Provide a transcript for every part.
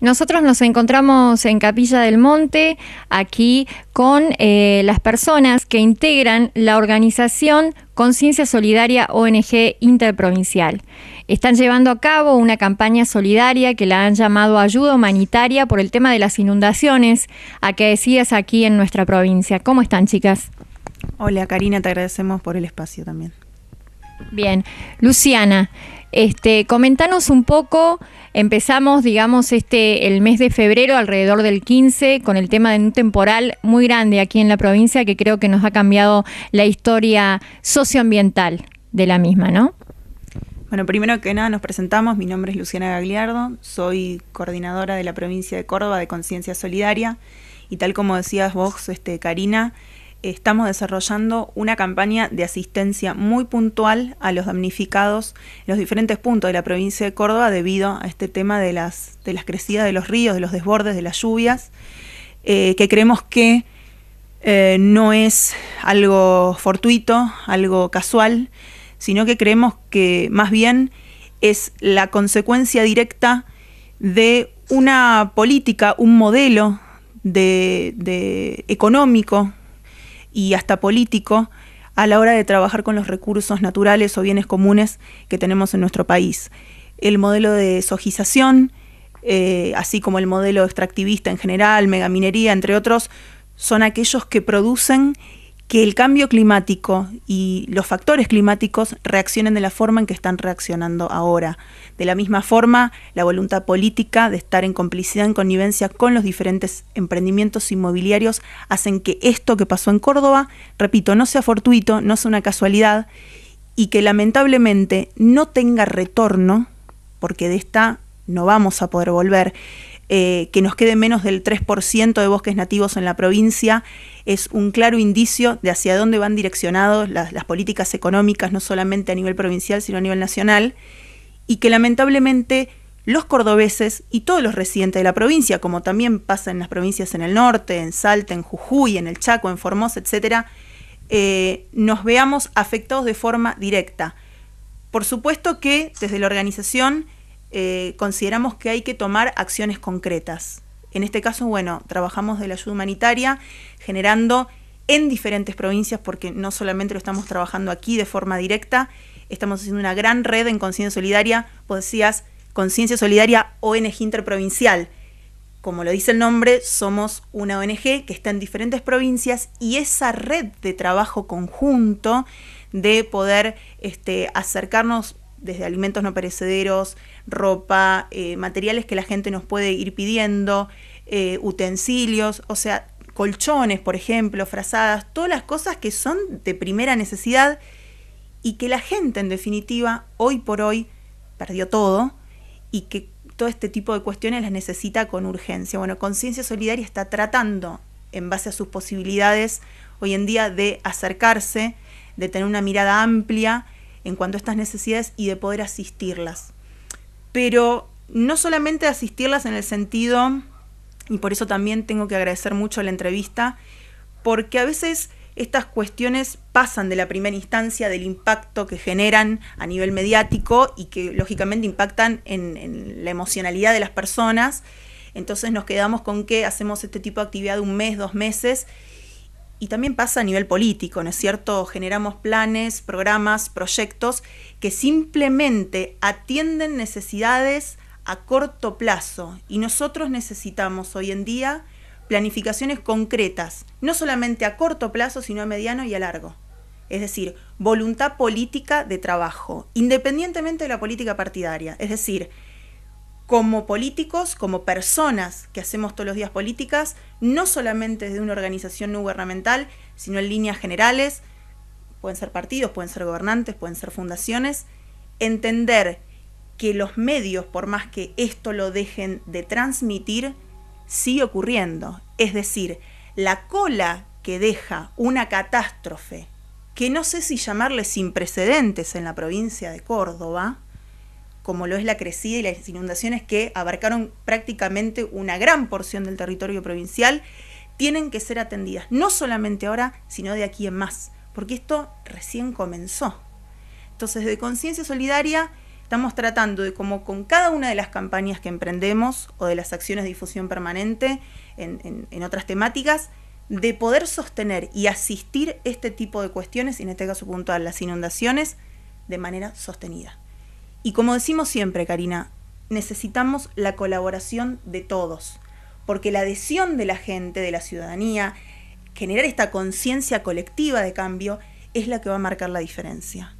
Nosotros nos encontramos en Capilla del Monte, aquí con eh, las personas que integran la organización Conciencia Solidaria ONG Interprovincial. Están llevando a cabo una campaña solidaria que la han llamado Ayuda Humanitaria por el tema de las inundaciones a que decías aquí en nuestra provincia. ¿Cómo están, chicas? Hola, Karina, te agradecemos por el espacio también. Bien, Luciana. Este, comentanos un poco, empezamos, digamos, este el mes de febrero, alrededor del 15, con el tema de un temporal muy grande aquí en la provincia que creo que nos ha cambiado la historia socioambiental de la misma, ¿no? Bueno, primero que nada nos presentamos, mi nombre es Luciana Gagliardo, soy coordinadora de la provincia de Córdoba de Conciencia Solidaria y tal como decías vos, este, Karina, estamos desarrollando una campaña de asistencia muy puntual a los damnificados en los diferentes puntos de la provincia de Córdoba debido a este tema de las, de las crecidas de los ríos, de los desbordes, de las lluvias, eh, que creemos que eh, no es algo fortuito, algo casual, sino que creemos que más bien es la consecuencia directa de una política, un modelo de económico y hasta político a la hora de trabajar con los recursos naturales o bienes comunes que tenemos en nuestro país. El modelo de sojización, eh, así como el modelo extractivista en general, megaminería, entre otros, son aquellos que producen que el cambio climático y los factores climáticos reaccionen de la forma en que están reaccionando ahora. De la misma forma, la voluntad política de estar en complicidad, en connivencia con los diferentes emprendimientos inmobiliarios hacen que esto que pasó en Córdoba, repito, no sea fortuito, no sea una casualidad y que lamentablemente no tenga retorno, porque de esta no vamos a poder volver eh, que nos quede menos del 3% de bosques nativos en la provincia es un claro indicio de hacia dónde van direccionadas las, políticas económicas, no solamente a nivel provincial, sino a nivel nacional, y que lamentablemente los cordobeses y todos los residentes de la provincia, como también pasa en las provincias en el norte, en Salta, en Jujuy, en el Chaco, en Formosa, etc., eh, nos veamos afectados de forma directa. Por supuesto que desde la organización eh, consideramos que hay que tomar acciones concretas. En este caso, bueno, trabajamos de la ayuda humanitaria generando en diferentes provincias, porque no solamente lo estamos trabajando aquí de forma directa, estamos haciendo una gran red en Conciencia Solidaria, vos decías, Conciencia Solidaria ONG Interprovincial. Como lo dice el nombre, somos una ONG que está en diferentes provincias y esa red de trabajo conjunto de poder este, acercarnos desde alimentos no perecederos, ropa, eh, materiales que la gente nos puede ir pidiendo, eh, utensilios, o sea, colchones, por ejemplo, frazadas, todas las cosas que son de primera necesidad y que la gente, en definitiva, hoy por hoy perdió todo y que todo este tipo de cuestiones las necesita con urgencia. Bueno, Conciencia Solidaria está tratando, en base a sus posibilidades hoy en día, de acercarse, de tener una mirada amplia en cuanto a estas necesidades y de poder asistirlas. Pero no solamente asistirlas en el sentido, y por eso también tengo que agradecer mucho la entrevista, porque a veces estas cuestiones pasan de la primera instancia del impacto que generan a nivel mediático y que lógicamente impactan en, la emocionalidad de las personas. Entonces nos quedamos con que hacemos este tipo de actividad un mes, dos meses y también pasa a nivel político, ¿no es cierto? Generamos planes, programas, proyectos que simplemente atienden necesidades a corto plazo y nosotros necesitamos hoy en día planificaciones concretas, no solamente a corto plazo, sino a mediano y a largo. Es decir, voluntad política de trabajo, independientemente de la política partidaria. Es decir, como políticos, como personas que hacemos todos los días políticas, no solamente desde una organización no gubernamental, sino en líneas generales, pueden ser partidos, pueden ser gobernantes, pueden ser fundaciones, entender que los medios, por más que esto lo dejen de transmitir, sigue ocurriendo. Es decir, la cola que deja una catástrofe, que no sé si llamarle sin precedentes en la provincia de Córdoba, como lo es la crecida y las inundaciones que abarcaron prácticamente una gran porción del territorio provincial, tienen que ser atendidas, no solamente ahora, sino de aquí en más, porque esto recién comenzó. Entonces, de conciencia solidaria, estamos tratando de como con cada una de las campañas que emprendemos o de las acciones de difusión permanente en, otras temáticas, de poder sostener y asistir este tipo de cuestiones, y en este caso puntual las inundaciones, de manera sostenida. Y como decimos siempre, Karina, necesitamos la colaboración de todos, porque la adhesión de la gente, de la ciudadanía, generar esta conciencia colectiva de cambio es la que va a marcar la diferencia.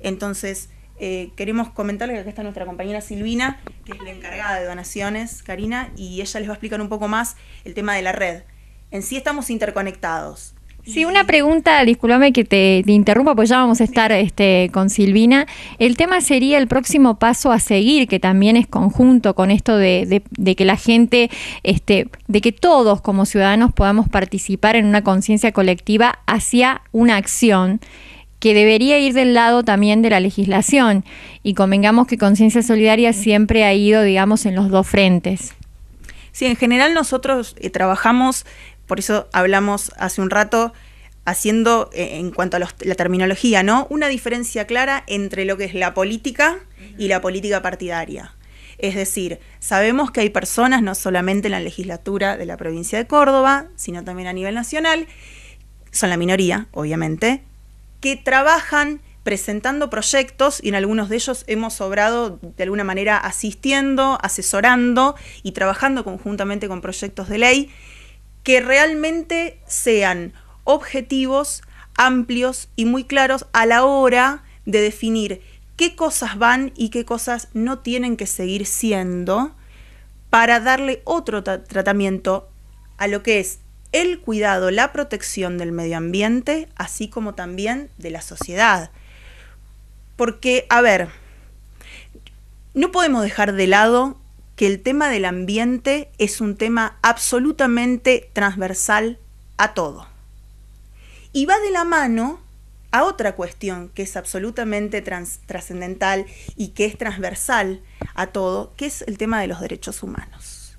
Entonces, eh, queremos comentarles que acá está nuestra compañera Silvina, que es la encargada de donaciones, Karina, y ella les va a explicar un poco más el tema de la red. En sí estamos interconectados, Sí, una pregunta, disculpame que te, interrumpa, pues ya vamos a estar este, con Silvina. El tema sería el próximo paso a seguir, que también es conjunto con esto de, que la gente, este, de que todos como ciudadanos podamos participar en una conciencia colectiva hacia una acción que debería ir del lado también de la legislación. Y convengamos que conciencia solidaria siempre ha ido, digamos, en los dos frentes. Sí, en general nosotros eh, trabajamos por eso hablamos hace un rato haciendo eh, en cuanto a la terminología, ¿no? Una diferencia clara entre lo que es la política y la política partidaria. Es decir, sabemos que hay personas, no solamente en la legislatura de la provincia de Córdoba, sino también a nivel nacional, son la minoría, obviamente, que trabajan presentando proyectos y en algunos de ellos hemos sobrado de alguna manera asistiendo, asesorando y trabajando conjuntamente con proyectos de ley que realmente sean objetivos, amplios y muy claros a la hora de definir qué cosas van y qué cosas no tienen que seguir siendo para darle otro tratamiento a lo que es el cuidado, la protección del medio ambiente, así como también de la sociedad. Porque, a ver, no podemos dejar de lado que el tema del ambiente es un tema absolutamente transversal a todo. Y va de la mano a otra cuestión que es absolutamente trascendental y que es transversal a todo, que es el tema de los derechos humanos.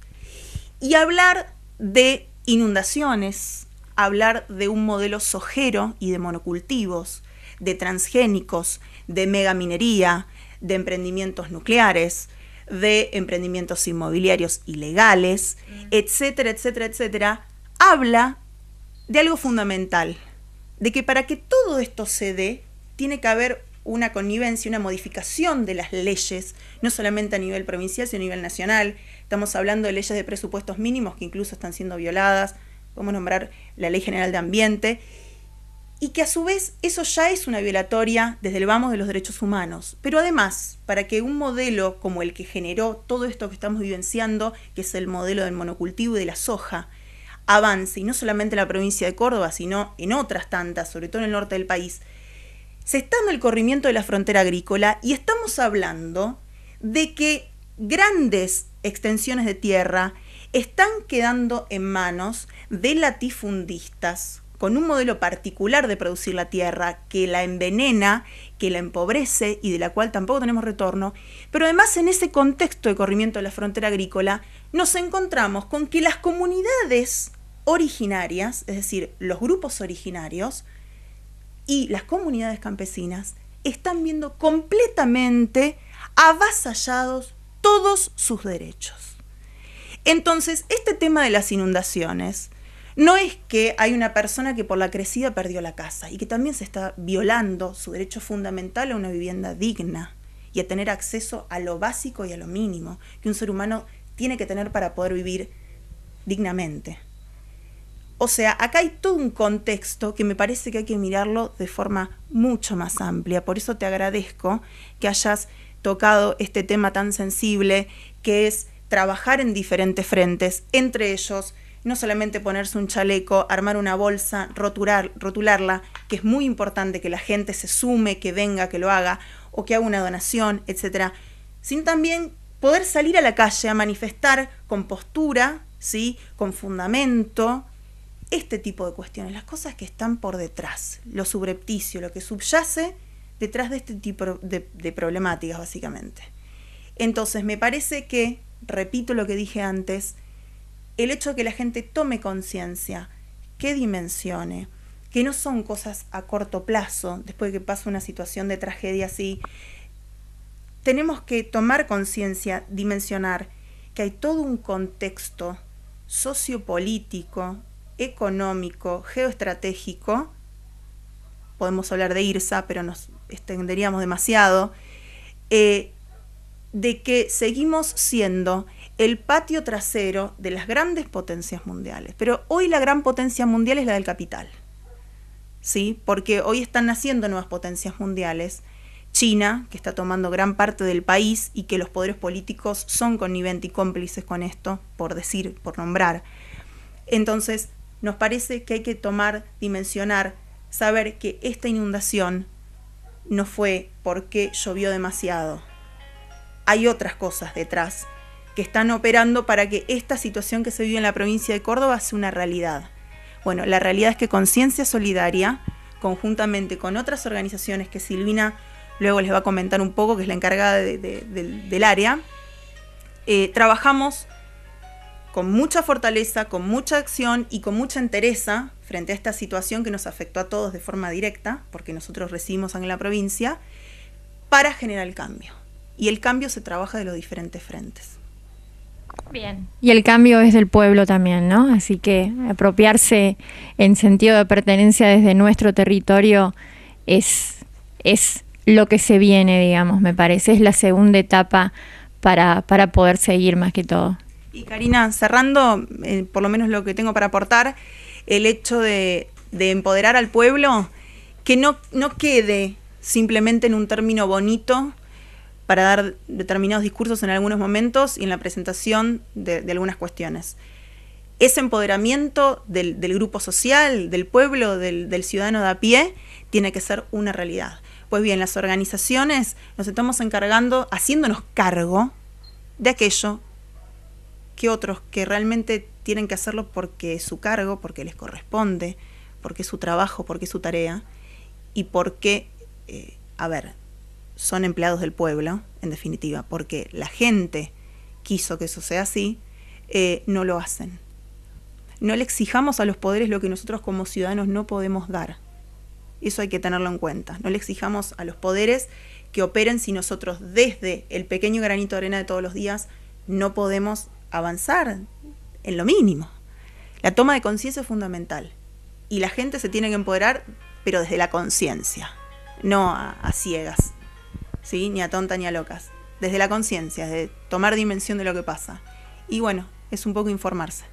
Y hablar de inundaciones, hablar de un modelo sojero y de monocultivos, de transgénicos, de megaminería, de emprendimientos nucleares, de emprendimientos inmobiliarios ilegales, etcétera, etcétera, etcétera, habla de algo fundamental, de que para que todo esto se dé, tiene que haber una connivencia, una modificación de las leyes, no solamente a nivel provincial, sino a nivel nacional. Estamos hablando de leyes de presupuestos mínimos que incluso están siendo violadas, podemos nombrar la Ley General de Ambiente, y que a su vez eso ya es una violatoria desde el vamos de los derechos humanos. Pero además, para que un modelo como el que generó todo esto que estamos vivenciando, que es el modelo del monocultivo y de la soja, avance, y no solamente en la provincia de Córdoba, sino en otras tantas, sobre todo en el norte del país, se está en el corrimiento de la frontera agrícola y estamos hablando de que grandes extensiones de tierra están quedando en manos de latifundistas con un modelo particular de producir la tierra que la envenena, que la empobrece y de la cual tampoco tenemos retorno, pero además en ese contexto de corrimiento de la frontera agrícola nos encontramos con que las comunidades originarias, es decir, los grupos originarios y las comunidades campesinas están viendo completamente avasallados todos sus derechos. Entonces, este tema de las inundaciones no es que hay una persona que por la crecida perdió la casa y que también se está violando su derecho fundamental a una vivienda digna y a tener acceso a lo básico y a lo mínimo que un ser humano tiene que tener para poder vivir dignamente. O sea, acá hay todo un contexto que me parece que hay que mirarlo de forma mucho más amplia. Por eso te agradezco que hayas tocado este tema tan sensible que es trabajar en diferentes frentes, entre ellos no solamente ponerse un chaleco, armar una bolsa, rotular, rotularla, que es muy importante que la gente se sume, que venga, que lo haga, o que haga una donación, etc. Sin también poder salir a la calle a manifestar con postura, ¿sí? con fundamento, este tipo de cuestiones, las cosas que están por detrás, lo subrepticio, lo que subyace detrás de este tipo de problemáticas, básicamente. Entonces, me parece que, repito lo que dije antes, el hecho de que la gente tome conciencia, que dimensione, que no son cosas a corto plazo, después de que pasa una situación de tragedia así. Tenemos que tomar conciencia, dimensionar que hay todo un contexto sociopolítico, económico, geoestratégico. Podemos hablar de IRSA, pero nos extenderíamos demasiado. Eh, de que seguimos siendo el patio trasero de las grandes potencias mundiales. Pero hoy la gran potencia mundial es la del capital. ¿Sí? Porque hoy están naciendo nuevas potencias mundiales. China, que está tomando gran parte del país y que los poderes políticos son conniventes y cómplices con esto, por decir, por nombrar. Entonces, nos parece que hay que tomar, dimensionar, saber que esta inundación no fue porque llovió demasiado. Hay otras cosas detrás que están operando para que esta situación que se vive en la provincia de Córdoba sea una realidad. Bueno, la realidad es que Conciencia Solidaria, conjuntamente con otras organizaciones que Silvina luego les va a comentar un poco, que es la encargada del área, eh, trabajamos con mucha fortaleza, con mucha acción y con mucha entereza frente a esta situación que nos afectó a todos de forma directa, porque nosotros recibimos en la provincia, para generar el cambio. Y el cambio se trabaja de los diferentes frentes. Bien. Y el cambio es del pueblo también, ¿no? Así que apropiarse en sentido de pertenencia desde nuestro territorio es, es lo que se viene, digamos, me parece. Es la segunda etapa para, para poder seguir más que todo. Y Karina, cerrando, eh, por lo menos lo que tengo para aportar, el hecho de, empoderar al pueblo, que no, no quede simplemente en un término bonito, para dar determinados discursos en algunos momentos y en la presentación de, algunas cuestiones. Ese empoderamiento del, grupo social, del pueblo, del, ciudadano de a pie, tiene que ser una realidad. Pues bien, las organizaciones nos estamos encargando, haciéndonos cargo de aquello que otros que realmente tienen que hacerlo porque es su cargo, porque les corresponde, porque es su trabajo, porque es su tarea y porque, eh, a ver, son empleados del pueblo, en definitiva, porque la gente quiso que eso sea así, eh, no lo hacen. No le exijamos a los poderes lo que nosotros como ciudadanos no podemos dar. Eso hay que tenerlo en cuenta. No le exijamos a los poderes que operen si nosotros desde el pequeño granito de arena de todos los días no podemos avanzar en lo mínimo. La toma de conciencia es fundamental y la gente se tiene que empoderar, pero desde la conciencia, no a ciegas. ¿sí? ni a tonta ni a locas, desde la conciencia, de tomar dimensión de lo que pasa. Y bueno, es un poco informarse.